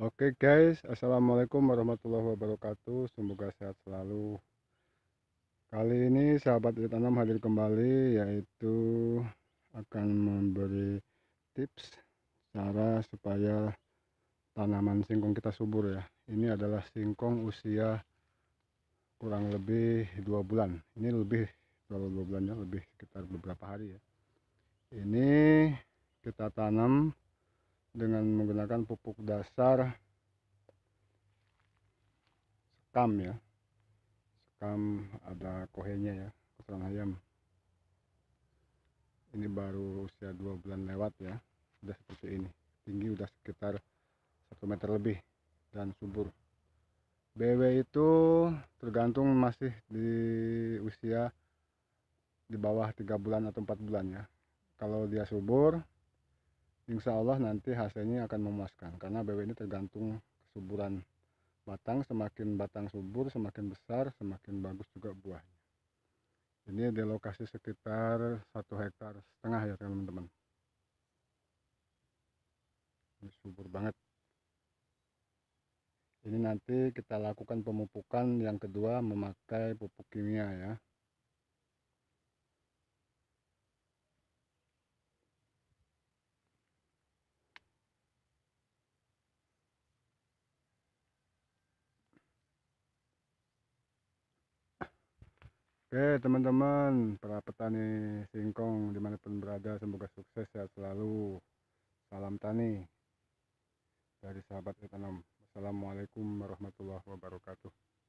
Oke guys, Assalamualaikum warahmatullahi wabarakatuh Semoga sehat selalu Kali ini sahabat tanam hadir kembali Yaitu akan memberi tips Cara supaya tanaman singkong kita subur ya Ini adalah singkong usia kurang lebih dua bulan Ini lebih kalau dua bulannya lebih sekitar beberapa hari ya Ini kita tanam dengan menggunakan pupuk dasar sekam ya sekam ada kohenya ya kotoran ayam ini baru usia dua bulan lewat ya sudah seperti ini tinggi sudah sekitar satu meter lebih dan subur BW itu tergantung masih di usia di bawah tiga bulan atau empat bulan ya kalau dia subur insya Allah nanti hasilnya akan memuaskan karena BW ini tergantung kesuburan batang semakin batang subur semakin besar semakin bagus juga buahnya ini di lokasi sekitar satu hektar setengah ya teman-teman ini subur banget ini nanti kita lakukan pemupukan yang kedua memakai pupuk kimia ya Oke teman-teman para petani singkong dimanapun berada semoga sukses sehat selalu salam tani dari sahabat etanom Assalamualaikum warahmatullahi wabarakatuh